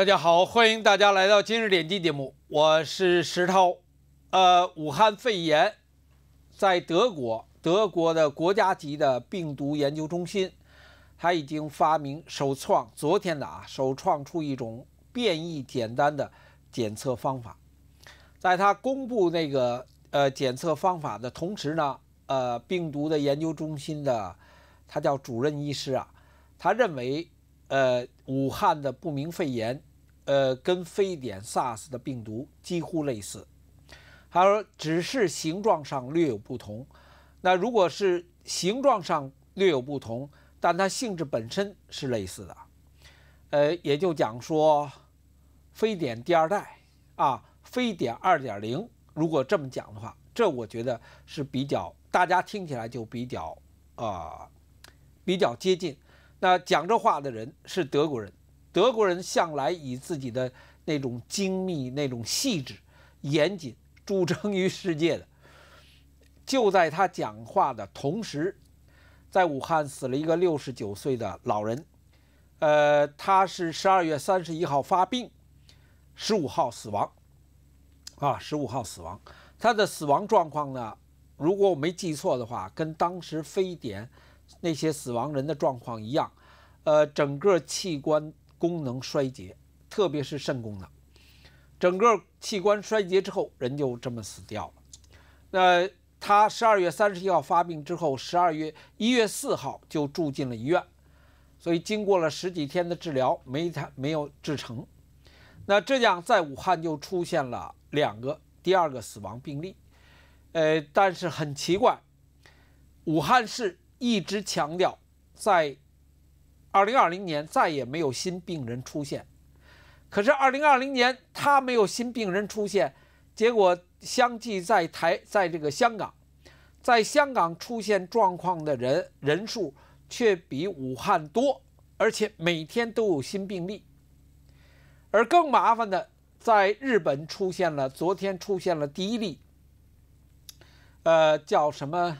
大家好，欢迎大家来到今日点击节目，我是石涛。呃，武汉肺炎，在德国德国的国家级的病毒研究中心，他已经发明首创昨天的啊，首创出一种变异简单的检测方法。在他公布那个呃检测方法的同时呢，呃，病毒的研究中心的他叫主任医师啊，他认为呃武汉的不明肺炎。呃，跟非典 SARS 的病毒几乎类似，他说，只是形状上略有不同。那如果是形状上略有不同，但它性质本身是类似的。呃，也就讲说，非典第二代啊，非典2.0，如果这么讲的话，这我觉得是比较大家听起来就比较啊，比较接近。那讲这话的人是德国人。德国人向来以自己的那种精密、那种细致、严谨著称于世界的。就在他讲话的同时，在武汉死了一个六十九岁的老人，呃，他是十二月三十一号发病，十五号死亡，啊，十五号死亡。他的死亡状况呢，如果我没记错的话，跟当时非典那些死亡人的状况一样，呃，整个器官。功能衰竭，特别是肾功能，整个器官衰竭之后，人就这么死掉了。那他十二月三十一号发病之后，十二月一月四号就住进了医院，所以经过了十几天的治疗，没他没有治成。那这样在武汉就出现了两个第二个死亡病例，呃，但是很奇怪，武汉市一直强调在。二零二零年再也没有新病人出现，可是二零二零年他没有新病人出现，结果相继在台，在这个香港，在香港出现状况的人人数却比武汉多，而且每天都有新病例。而更麻烦的，在日本出现了，昨天出现了第一例，呃，叫什么？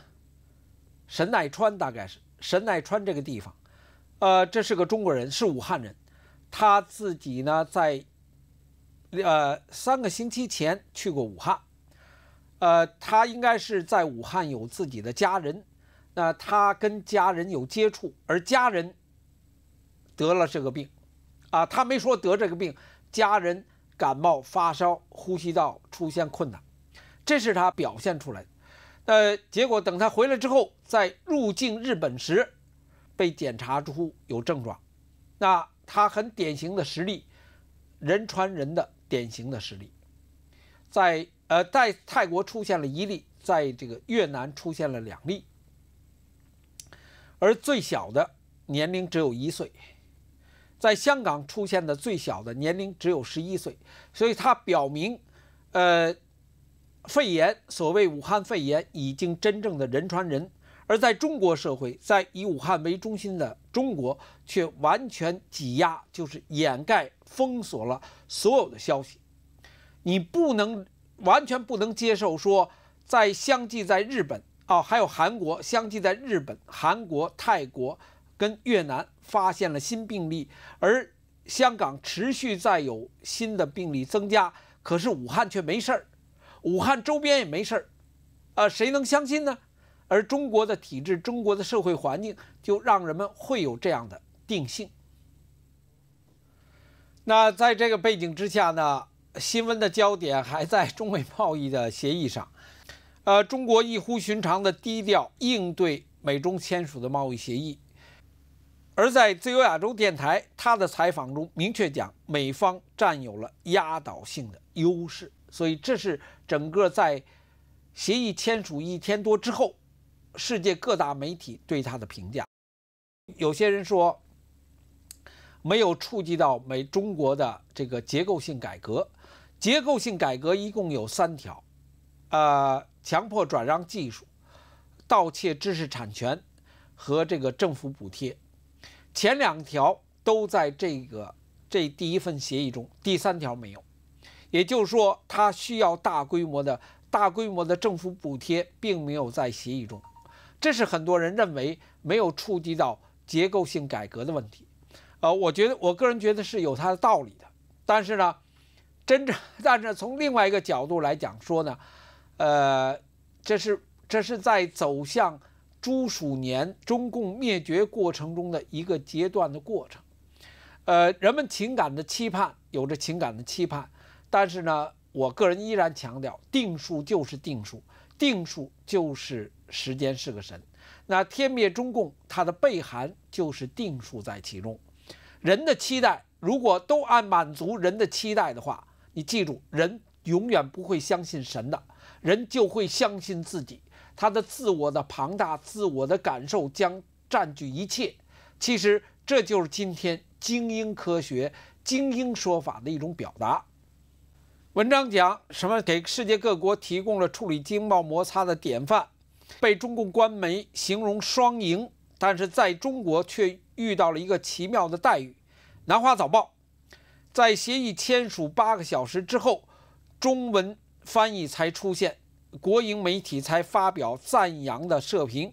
神奈川大概是神奈川这个地方。呃，这是个中国人，是武汉人，他自己呢在，呃，三个星期前去过武汉，呃，他应该是在武汉有自己的家人，那他跟家人有接触，而家人得了这个病，啊，他没说得这个病，家人感冒发烧，呼吸道出现困难，这是他表现出来的，呃，结果等他回来之后，在入境日本时。被检查出有症状，那他很典型的实例，人传人的典型的实例，在呃在泰国出现了一例，在这个越南出现了两例，而最小的年龄只有一岁，在香港出现的最小的年龄只有十一岁，所以他表明，呃，肺炎所谓武汉肺炎已经真正的人传人。而在中国社会，在以武汉为中心的中国，却完全挤压，就是掩盖、封锁了所有的消息。你不能完全不能接受说，在相继在日本、哦，还有韩国，相继在日本、韩国、泰国跟越南发现了新病例，而香港持续在有新的病例增加，可是武汉却没事儿，武汉周边也没事儿，啊，谁能相信呢？而中国的体制、中国的社会环境，就让人们会有这样的定性。那在这个背景之下呢，新闻的焦点还在中美贸易的协议上。呃，中国异乎寻常的低调应对美中签署的贸易协议，而在自由亚洲电台，他的采访中明确讲，美方占有了压倒性的优势。所以这是整个在协议签署一天多之后。世界各大媒体对他的评价，有些人说没有触及到美中国的这个结构性改革。结构性改革一共有三条，呃，强迫转让技术、盗窃知识产权和这个政府补贴。前两条都在这个这第一份协议中，第三条没有。也就是说，他需要大规模的大规模的政府补贴，并没有在协议中。这是很多人认为没有触及到结构性改革的问题，呃，我觉得我个人觉得是有它的道理的。但是呢，真正 但是从另外一个角度来讲说呢，呃，这是这是在走向诸鼠年中共灭绝过程中的一个阶段的过程，呃，人们情感的期盼有着情感的期盼，但是呢，我个人依然强调定数就是定数，定数就是。时间是个神，那天灭中共，它的背函就是定数在其中。人的期待，如果都按满足人的期待的话，你记住，人永远不会相信神的，人就会相信自己，他的自我的庞大，自我的感受将占据一切。其实，这就是今天精英科学、精英说法的一种表达。文章讲什么？给世界各国提供了处理经贸摩擦的典范。被中共官媒形容双赢，但是在中国却遇到了一个奇妙的待遇。南华早报在协议签署八个小时之后，中文翻译才出现，国营媒体才发表赞扬的社评，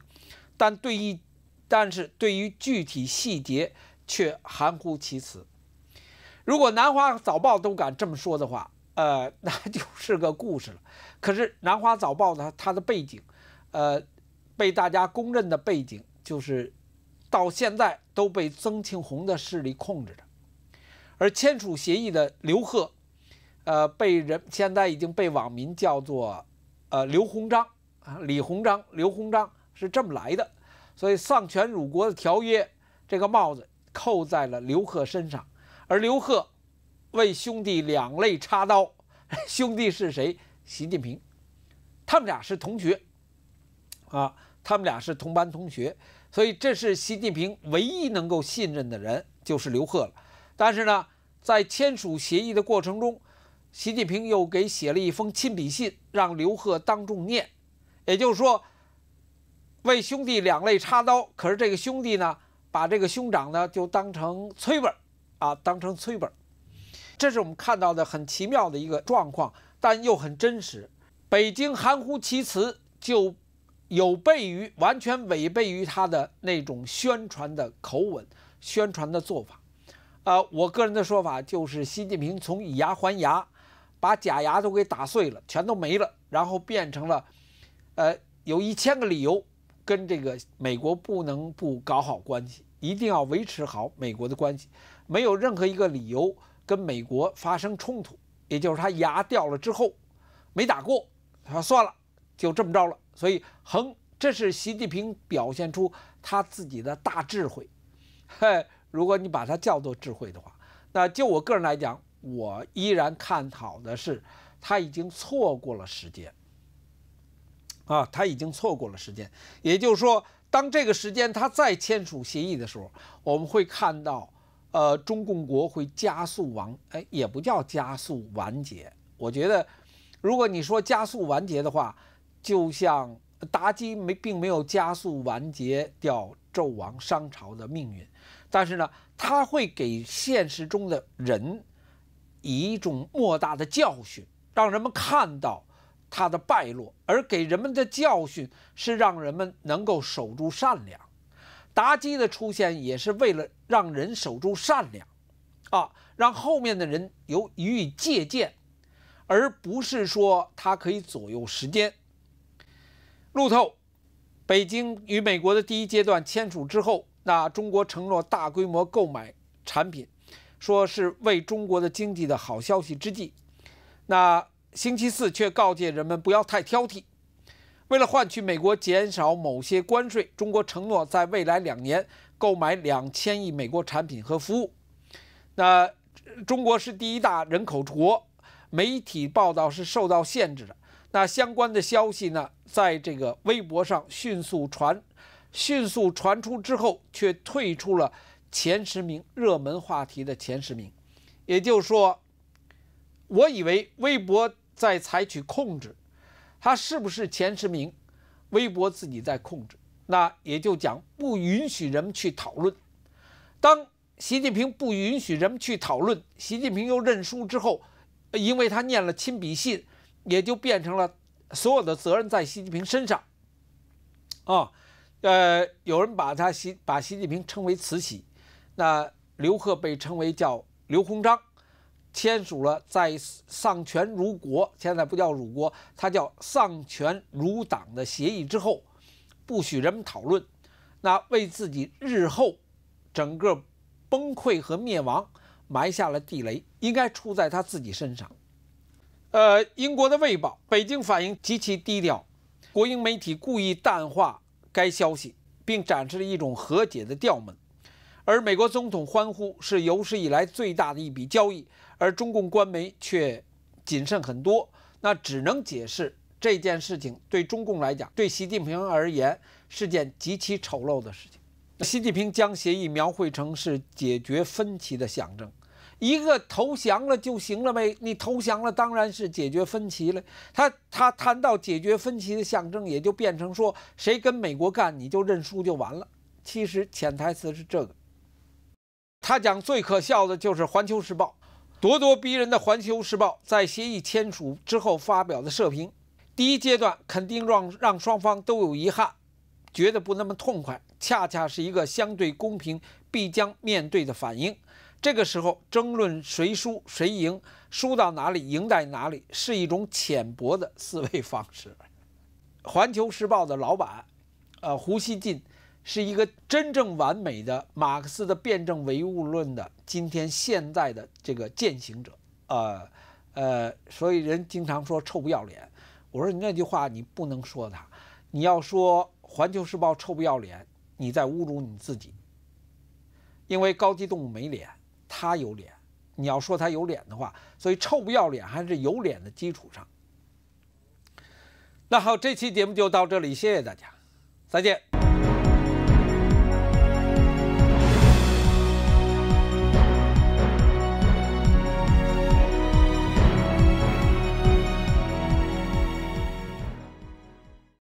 但对于但是对于具体细节却含糊其辞。如果南华早报都敢这么说的话，呃，那就是个故事了。可是南华早报呢，它的背景。呃，被大家公认的背景就是，到现在都被曾庆红的势力控制着。而签署协议的刘贺，呃，被人现在已经被网民叫做呃刘鸿章啊，李鸿章、刘鸿章是这么来的，所以丧权辱国的条约这个帽子扣在了刘贺身上。而刘贺为兄弟两肋插刀，兄弟是谁？习近平，他们俩是同学。啊，他们俩是同班同学，所以这是习近平唯一能够信任的人，就是刘贺了。但是呢，在签署协议的过程中，习近平又给写了一封亲笔信，让刘贺当众念。也就是说，为兄弟两肋插刀。可是这个兄弟呢，把这个兄长呢就当成崔本啊，当成崔本这是我们看到的很奇妙的一个状况，但又很真实。北京含糊其辞就。有悖于完全违背于他的那种宣传的口吻、宣传的做法，啊，我个人的说法就是，习近平从以牙还牙，把假牙都给打碎了，全都没了，然后变成了，呃，有一千个理由跟这个美国不能不搞好关系，一定要维持好美国的关系，没有任何一个理由跟美国发生冲突。也就是他牙掉了之后，没打过，他说算了。就这么着了，所以横，这是习近平表现出他自己的大智慧，嘿，如果你把它叫做智慧的话，那就我个人来讲，我依然看好的是，他已经错过了时间，啊，他已经错过了时间，也就是说，当这个时间他再签署协议的时候，我们会看到，呃，中共国会加速完，哎，也不叫加速完结，我觉得，如果你说加速完结的话。就像妲己没并没有加速完结掉纣王商朝的命运，但是呢，它会给现实中的人一种莫大的教训，让人们看到它的败落，而给人们的教训是让人们能够守住善良。妲己的出现也是为了让人守住善良，啊，让后面的人有予以借鉴，而不是说它可以左右时间。路透：北京与美国的第一阶段签署之后，那中国承诺大规模购买产品，说是为中国的经济的好消息之际，那星期四却告诫人们不要太挑剔。为了换取美国减少某些关税，中国承诺在未来两年购买两千亿美国产品和服务。那中国是第一大人口国，媒体报道是受到限制的。那相关的消息呢，在这个微博上迅速传，迅速传出之后，却退出了前十名热门话题的前十名。也就是说，我以为微博在采取控制，它是不是前十名？微博自己在控制，那也就讲不允许人们去讨论。当习近平不允许人们去讨论，习近平又认输之后，因为他念了亲笔信。也就变成了所有的责任在习近平身上，啊，呃，有人把他习把习近平称为慈禧，那刘贺被称为叫刘鸿章，签署了在丧权辱国（现在不叫辱国，他叫丧权辱党）的协议之后，不许人们讨论，那为自己日后整个崩溃和灭亡埋下了地雷，应该出在他自己身上。呃，英国的《卫报》北京反应极其低调，国营媒体故意淡化该消息，并展示了一种和解的调门。而美国总统欢呼是有史以来最大的一笔交易，而中共官媒却谨慎很多。那只能解释这件事情对中共来讲，对习近平而言是件极其丑陋的事情。习近平将协议描绘成是解决分歧的象征。一个投降了就行了呗，你投降了当然是解决分歧了。他他谈到解决分歧的象征，也就变成说谁跟美国干你就认输就完了。其实潜台词是这个。他讲最可笑的就是《环球时报》，咄咄逼人的《环球时报》在协议签署之后发表的社评，第一阶段肯定让让双方都有遗憾，觉得不那么痛快，恰恰是一个相对公平必将面对的反应。这个时候争论谁输谁赢，输到哪里赢在哪里，是一种浅薄的思维方式。环球时报的老板，呃，胡锡进是一个真正完美的马克思的辩证唯物论的今天现在的这个践行者，呃，呃，所以人经常说臭不要脸，我说你那句话你不能说他，你要说环球时报臭不要脸，你在侮辱你自己，因为高级动物没脸。他有脸，你要说他有脸的话，所以臭不要脸还是有脸的基础上。那好，这期节目就到这里，谢谢大家，再见。